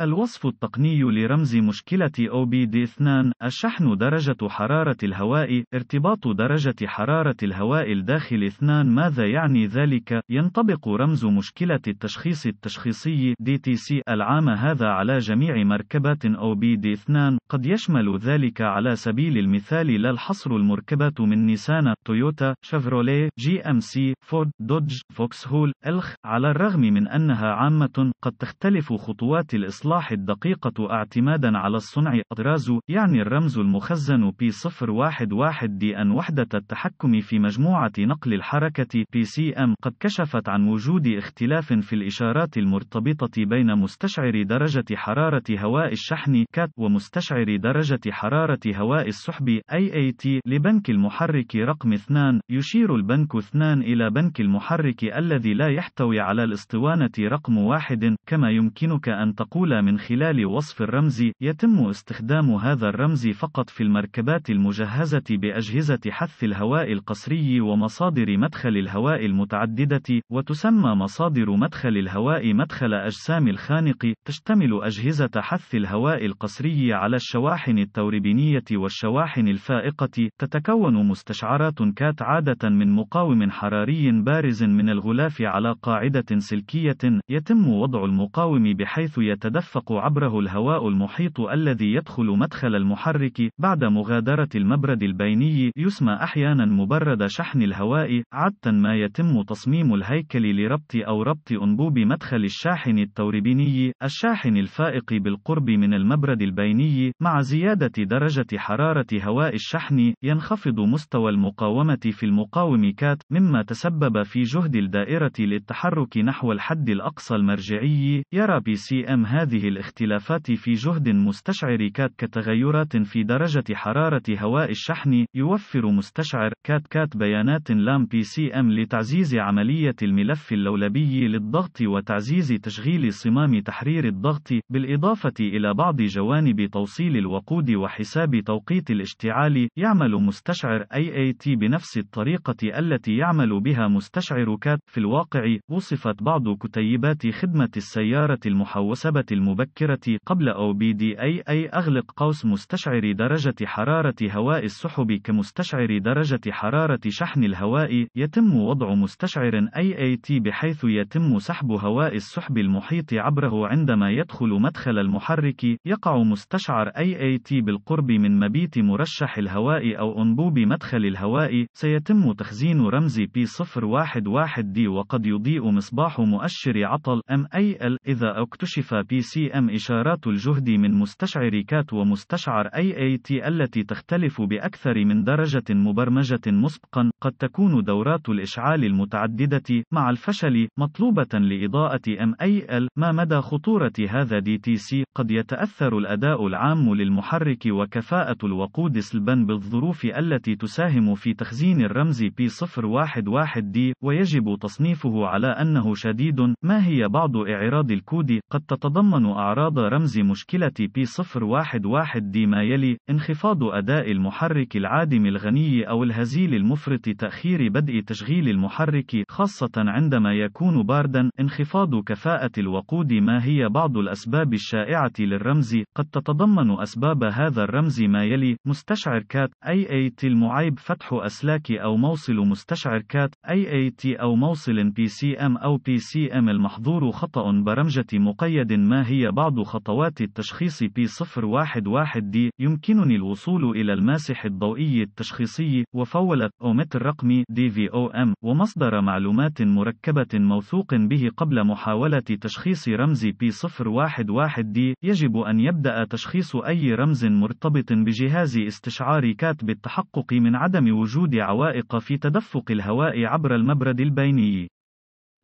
الوصف التقني لرمز مشكلة OBD2 الشحن درجة حرارة الهواء ارتباط درجة حرارة الهواء الداخل 2 ماذا يعني ذلك؟ ينطبق رمز مشكلة التشخيص التشخيصي DTC العام هذا على جميع مركبات OBD2 قد يشمل ذلك على سبيل المثال لا الحصر المركبات من نيسان تويوتا شفروليه جي ام سي فورد دوج فوكس هول الخ على الرغم من أنها عامة قد تختلف خطوات الإصلاح الإصلاح الدقيقة اعتمادا على الصنع أطراز يعني الرمز المخزن P011 دي أن وحدة التحكم في مجموعة نقل الحركة PCM قد كشفت عن وجود اختلاف في الإشارات المرتبطة بين مستشعر درجة حرارة هواء الشحن كات ومستشعر درجة حرارة هواء السحب AAT لبنك المحرك رقم 2 يشير البنك 2 إلى بنك المحرك الذي لا يحتوي على الاسطوانة رقم 1 كما يمكنك أن تقول من خلال وصف الرمز. يتم استخدام هذا الرمز فقط في المركبات المجهزة بأجهزة حث الهواء القسري ومصادر مدخل الهواء المتعددة، وتسمى مصادر مدخل الهواء مدخل أجسام الخانق. تشتمل أجهزة حث الهواء القسري على الشواحن التوربينية والشواحن الفائقة. تتكون مستشعرات كات عادة من مقاوم حراري بارز من الغلاف على قاعدة سلكية. يتم وضع المقاوم بحيث يتدفق يتدفق عبره الهواء المحيط الذي يدخل مدخل المحرك بعد مغادرة المبرد البيني يسمى أحيانا مبرد شحن الهواء عادة ما يتم تصميم الهيكل لربط أو ربط أنبوب مدخل الشاحن التوربيني الشاحن الفائق بالقرب من المبرد البيني مع زيادة درجة حرارة هواء الشحن ينخفض مستوى المقاومة في المقاوم كات مما تسبب في جهد الدائرة للتحرك نحو الحد الأقصى المرجعي يرى بي سي ام هذه هذه الاختلافات في جهد مستشعر كات كتغيرات في درجة حرارة هواء الشحن، يوفر مستشعر كات كات بيانات لام بي سي ام لتعزيز عملية الملف اللولبي للضغط وتعزيز تشغيل صمام تحرير الضغط، بالإضافة إلى بعض جوانب توصيل الوقود وحساب توقيت الاشتعال، يعمل مستشعر AAT بنفس الطريقة التي يعمل بها مستشعر كات، في الواقع، وصفت بعض كتيبات خدمة السيارة المحوسبة الم المبكرة قبل أو بي دي أي أي أغلق قوس مستشعر درجة حرارة هواء السحب كمستشعر درجة حرارة شحن الهواء يتم وضع مستشعر أي أي تي بحيث يتم سحب هواء السحب المحيط عبره عندما يدخل مدخل المحرك يقع مستشعر أي أي تي بالقرب من مبيت مرشح الهواء أو أنبوب مدخل الهواء سيتم تخزين رمز P011D وقد يضيء مصباح مؤشر عطل MAL إذا اكتشف P سي ام إشارات الجهد من مستشعر كات ومستشعر اي اي تي التي تختلف بأكثر من درجة مبرمجة مسبقا قد تكون دورات الإشعال المتعددة مع الفشل مطلوبة لإضاءة ام اي ال ما مدى خطورة هذا دي تي سي قد يتأثر الأداء العام للمحرك وكفاءة الوقود سلبا بالظروف التي تساهم في تخزين الرمز P011D ويجب تصنيفه على أنه شديد ما هي بعض إعراض الكود قد تتضمن تتضمن أعراض رمز مشكلة P011 D ما يلي: انخفاض أداء المحرك العادم الغني أو الهزيل المفرط تأخير بدء تشغيل المحرك خاصة عندما يكون باردا، انخفاض كفاءة الوقود ما هي بعض الأسباب الشائعة للرمز، قد تتضمن أسباب هذا الرمز ما يلي: مستشعر كات تي المعيب فتح أسلاك أو موصل مستشعر كات تي أو موصل PCM أو PCM المحظور خطأ برمجة مقيد ما هي بعض خطوات التشخيص P011D يمكنني الوصول إلى الماسح الضوئي التشخيصي وفولة أومت الرقمي DVOM ومصدر معلومات مركبة موثوق به قبل محاولة تشخيص رمز P011D يجب أن يبدأ تشخيص أي رمز مرتبط بجهاز استشعار كات بالتحقق من عدم وجود عوائق في تدفق الهواء عبر المبرد البيني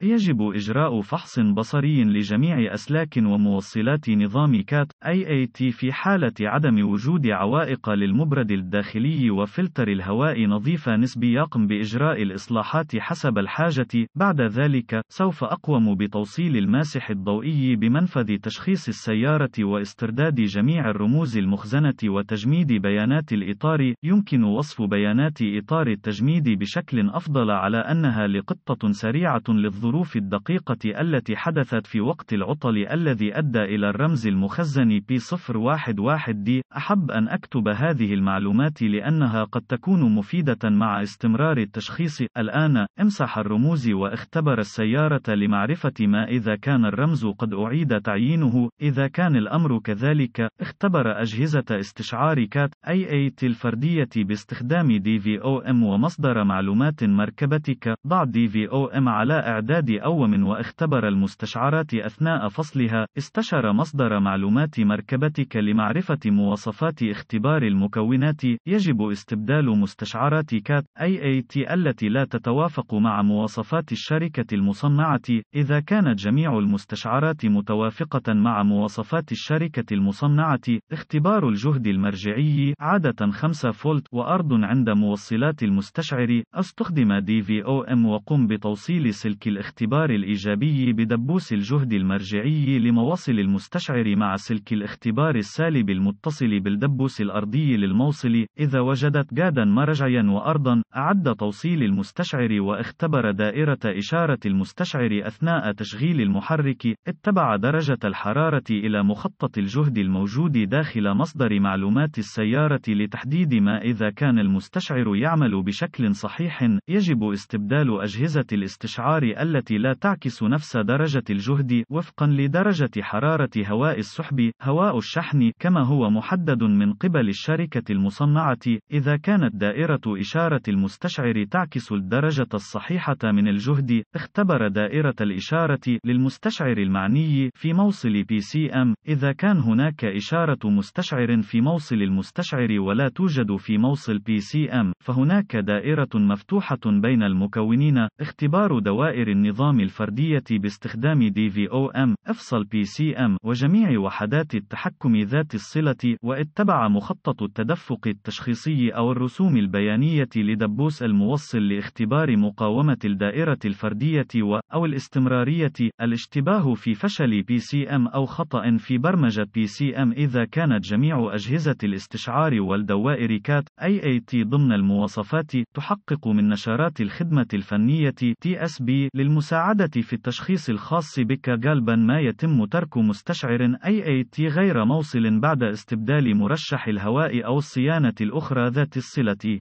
يجب إجراء فحص بصري لجميع أسلاك وموصلات نظام كات AAT في حالة عدم وجود عوائق للمبرد الداخلي وفلتر الهواء نظيفة نسبي يقم بإجراء الإصلاحات حسب الحاجة بعد ذلك سوف أقوم بتوصيل الماسح الضوئي بمنفذ تشخيص السيارة واسترداد جميع الرموز المخزنة وتجميد بيانات الإطار يمكن وصف بيانات إطار التجميد بشكل أفضل على أنها لقطة سريعة للظهر الظروف الدقيقة التي حدثت في وقت العطل الذي أدى إلى الرمز المخزن P011D. أحب أن أكتب هذه المعلومات لأنها قد تكون مفيدة مع استمرار التشخيص. الآن، امسح الرموز واختبر السيارة لمعرفة ما إذا كان الرمز قد أعيد تعيينه. إذا كان الأمر كذلك، اختبر أجهزة استشعار كات أي AAT الفردية باستخدام DVOM ومصدر معلومات مركبتك. ضع DVOM على إعداد إعداد أوم واختبر المستشعرات أثناء فصلها، استشر مصدر معلومات مركبتك لمعرفة مواصفات اختبار المكونات، يجب استبدال مستشعرات كات AAT التي لا تتوافق مع مواصفات الشركة المصنعة، إذا كانت جميع المستشعرات متوافقة مع مواصفات الشركة المصنعة، اختبار الجهد المرجعي عادة 5 فولت وأرض عند موصلات المستشعر، استخدم DVOM وقم بتوصيل سلك الاختبار الاختبار الإيجابي بدبوس الجهد المرجعي لمواصل المستشعر مع سلك الاختبار السالب المتصل بالدبوس الأرضي للموصل، إذا وجدت جادا مرجعيا وأرضا، أعد توصيل المستشعر واختبر دائرة إشارة المستشعر أثناء تشغيل المحرك، اتبع درجة الحرارة إلى مخطط الجهد الموجود داخل مصدر معلومات السيارة لتحديد ما إذا كان المستشعر يعمل بشكل صحيح، يجب استبدال أجهزة الاستشعار ألا التي لا تعكس نفس درجة الجهد وفقا لدرجة حرارة هواء السحب هواء الشحن كما هو محدد من قبل الشركة المصنعة إذا كانت دائرة إشارة المستشعر تعكس الدرجة الصحيحة من الجهد اختبر دائرة الإشارة للمستشعر المعني في موصل PCM إذا كان هناك إشارة مستشعر في موصل المستشعر ولا توجد في موصل PCM فهناك دائرة مفتوحة بين المكونين اختبار دوائر النظام الفردية باستخدام DVOM, أفصل PCM وجميع وحدات التحكم ذات الصلة واتبع مخطط التدفق التشخيصي أو الرسوم البيانية لدبوس الموصل لاختبار مقاومة الدائرة الفردية و أو الاستمرارية الاشتباه في فشل PCM أو خطأ في برمجة PCM إذا كانت جميع أجهزة الاستشعار والدوائر كات AAT ضمن المواصفات تحقق من نشرات الخدمة الفنية TSB للم للمساعدة في التشخيص الخاص بك غالبا ما يتم ترك مستشعر أي أي تي غير موصل بعد استبدال مرشح الهواء أو الصيانة الأخرى ذات الصلة